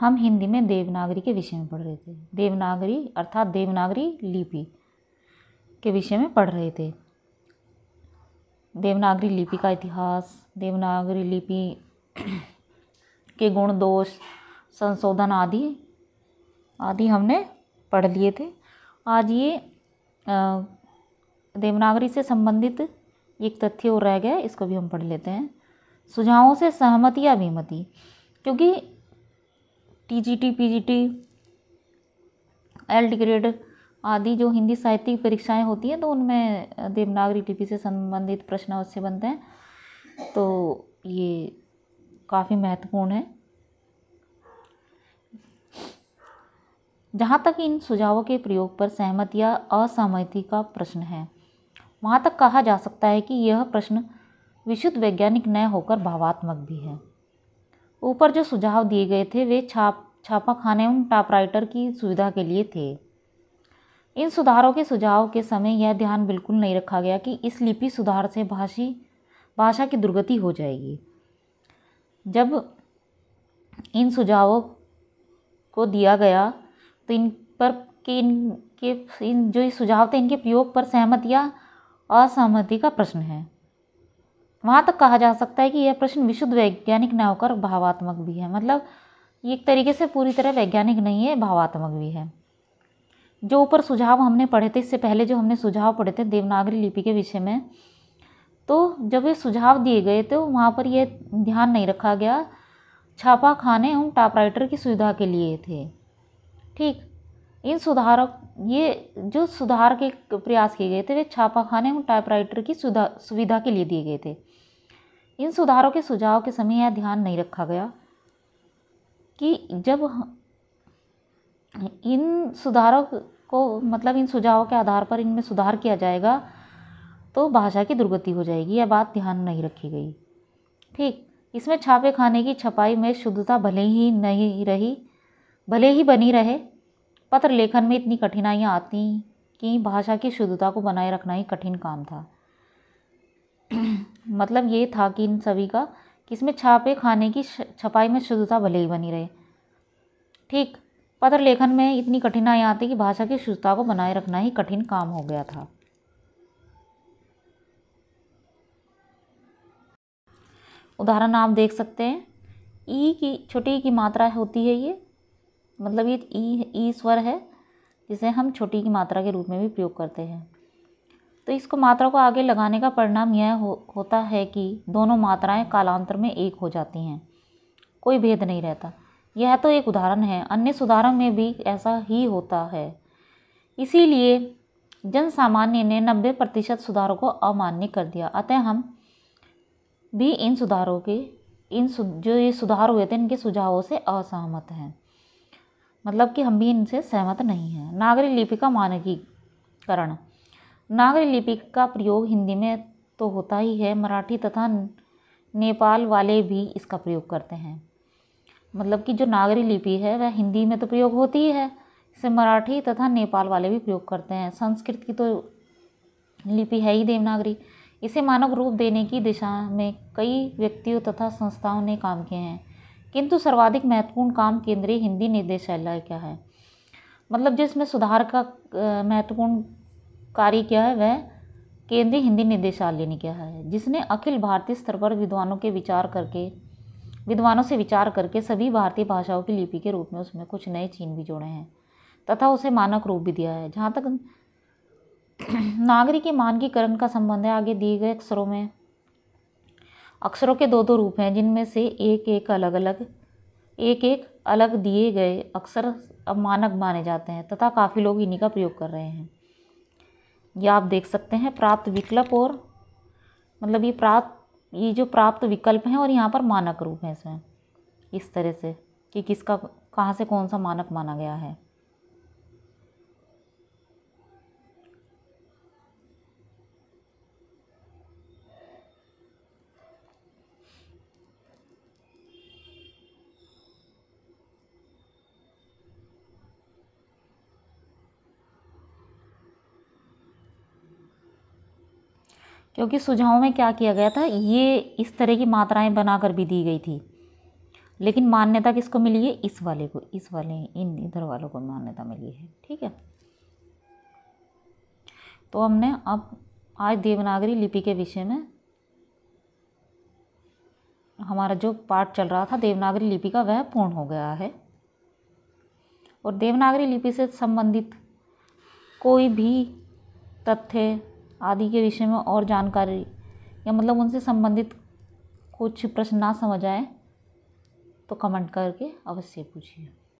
हम हिंदी में देवनागरी के विषय में पढ़ रहे थे देवनागरी अर्थात देवनागरी लिपि के विषय में पढ़ रहे थे देवनागरी लिपि का इतिहास देवनागरी लिपि के गुण दोष संशोधन आदि आदि हमने पढ़ लिए थे आज ये देवनागरी से संबंधित एक तथ्य और रह गया इसको भी हम पढ़ लेते हैं सुझावों से सहमति या विमति क्योंकि T T G P G T एल्ड ग्रेड आदि जो हिंदी साहित्यिक परीक्षाएं होती हैं तो उनमें देवनागरी लिपि से संबंधित प्रश्न अवश्य बनते हैं तो ये काफ़ी महत्वपूर्ण है जहाँ तक इन सुझावों के प्रयोग पर सहमति या असहमति का प्रश्न है वहाँ तक कहा जा सकता है कि यह प्रश्न विशुद्ध वैज्ञानिक न होकर भावात्मक भी है ऊपर जो सुझाव दिए गए थे वे छाप छापा खाने एवं टापराइटर की सुविधा के लिए थे इन सुधारों के सुझाव के समय यह ध्यान बिल्कुल नहीं रखा गया कि इस लिपि सुधार से भाषी भाषा की दुर्गति हो जाएगी जब इन सुझावों को दिया गया तो इन पर कि इनके इन जो सुझाव थे इनके प्रयोग पर सहमति या असहमति का प्रश्न है वहाँ तक कहा जा सकता है कि यह प्रश्न विशुद्ध वैज्ञानिक न होकर भावात्मक भी है मतलब ये एक तरीके से पूरी तरह वैज्ञानिक नहीं है भावात्मक भी है जो ऊपर सुझाव हमने पढ़े थे इससे पहले जो हमने सुझाव पढ़े थे देवनागरी लिपि के विषय में तो जब ये सुझाव दिए गए तो वहाँ पर यह ध्यान नहीं रखा गया छापा खाने उन टाइपराइटर की सुविधा के लिए थे ठीक इन सुधारों ये जो सुधार के प्रयास किए गए थे वे छापाखाने और टाइपराइटर की सुधा सुविधा के लिए दिए गए थे इन सुधारों के सुझाव के समय यह ध्यान नहीं रखा गया कि जब इन सुधारों को मतलब इन सुझावों के आधार पर इनमें सुधार किया जाएगा तो भाषा की दुर्गति हो जाएगी यह बात ध्यान नहीं रखी गई ठीक इसमें छापे खाने की छपाई में शुद्धता भले ही नहीं रही भले ही बनी रहे पत्र लेखन में इतनी कठिनाइयाँ आती कि भाषा की शुद्धता को बनाए रखना ही कठिन काम था मतलब ये था कि इन सभी का कि इसमें छापे खाने की छपाई में शुद्धता भले ही बनी रहे ठीक पत्र लेखन में इतनी कठिनाइयाँ आती कि भाषा की शुद्धता को बनाए रखना ही कठिन काम हो गया था उदाहरण आप देख सकते हैं ई की छोटी की मात्रा होती है ये मतलब ये ई ई स्वर है जिसे हम छोटी की मात्रा के रूप में भी प्रयोग करते हैं तो इसको मात्रा को आगे लगाने का परिणाम यह हो, होता है कि दोनों मात्राएं कालांतर में एक हो जाती हैं कोई भेद नहीं रहता यह तो एक उदाहरण है अन्य सुधारों में भी ऐसा ही होता है इसीलिए जन सामान्य ने नब्बे प्रतिशत सुधारों को अमान्य कर दिया अतः हम भी इन सुधारों के इन जो ये सुधार हुए थे इनके सुझावों से असहमत हैं मतलब कि हम भी इनसे सहमत नहीं हैं नागरी लिपि का मानकीकरण नागरी लिपि का प्रयोग हिंदी में तो होता ही है मराठी तथा नेपाल वाले भी इसका प्रयोग करते हैं मतलब कि जो नागरी लिपि है वह हिंदी में तो प्रयोग होती ही है इसे मराठी तथा नेपाल वाले भी प्रयोग करते हैं संस्कृत की तो लिपि है ही देवनागरी इसे मानव रूप देने की दिशा में कई व्यक्तियों तथा संस्थाओं ने काम किए हैं किंतु सर्वाधिक महत्वपूर्ण काम केंद्रीय हिंदी निदेशालय का है मतलब जिसमें सुधार का महत्वपूर्ण कार्य क्या है वह केंद्रीय हिंदी निदेशालय ने किया है जिसने अखिल भारतीय स्तर पर विद्वानों के विचार करके विद्वानों से विचार करके सभी भारतीय भाषाओं की लिपि के रूप में उसमें कुछ नए चीन भी जोड़े हैं तथा उसे मानक रूप भी दिया है जहाँ तक नागरिक के मानकीकरण का संबंध है आगे दिए गए अक्षरों में अक्षरों के दो दो रूप हैं जिनमें से एक एक अलग अलग एक एक अलग दिए गए अक्षर अब मानक माने जाते हैं तथा काफ़ी लोग इन्हीं का प्रयोग कर रहे हैं यह आप देख सकते हैं प्राप्त विकल्प और मतलब ये प्राप्त ये जो प्राप्त विकल्प हैं और यहाँ पर मानक रूप हैं इसमें इस तरह से कि किसका कहाँ से कौन सा मानक माना गया है क्योंकि सुझावों में क्या किया गया था ये इस तरह की मात्राएं बनाकर भी दी गई थी लेकिन मान्यता किसको मिली है इस वाले को इस वाले इन इधर वालों को मान्यता मिली है ठीक है तो हमने अब आज देवनागरी लिपि के विषय में हमारा जो पाठ चल रहा था देवनागरी लिपि का वह पूर्ण हो गया है और देवनागरी लिपि से संबंधित कोई भी तथ्य आदि के विषय में और जानकारी या मतलब उनसे संबंधित कुछ प्रश्न ना समझ आए तो कमेंट करके अवश्य पूछिए